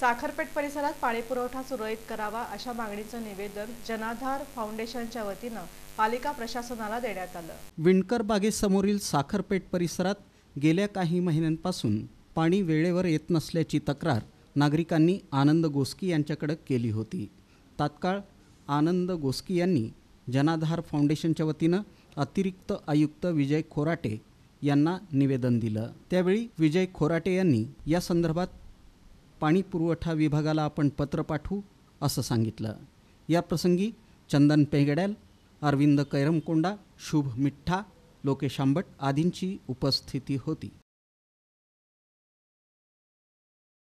साखरपेठ परिसरात पुरवठा सुरळीत करावा अशा मागणीचं निवेदन जनाधार फाउंडेशनच्या वतीनं पालिका प्रशासनाला देण्यात आलं विणकर बागेसमोरील साखरपेट परिसरात गेल्या काही महिन्यांपासून पाणी वेळेवर येत नसल्याची तक्रार नागरिकांनी आनंद गोस्की यांच्याकडे केली होती तात्काळ आनंद गोस्की यांनी जनाधार फाउंडेशनच्या वतीनं अतिरिक्त आयुक्त विजय खोराटे यांना निवेदन दिलं त्यावेळी विजय खोराटे यांनी या संदर्भात पाणी पुरवठा विभागाला आपण पत्र पाठवू असं सांगितलं या प्रसंगी चंदन पेगड्याल अरविंद कैरमकोंडा शुभ मिठ्ठा लोकेश आंबट आदींची उपस्थिती होती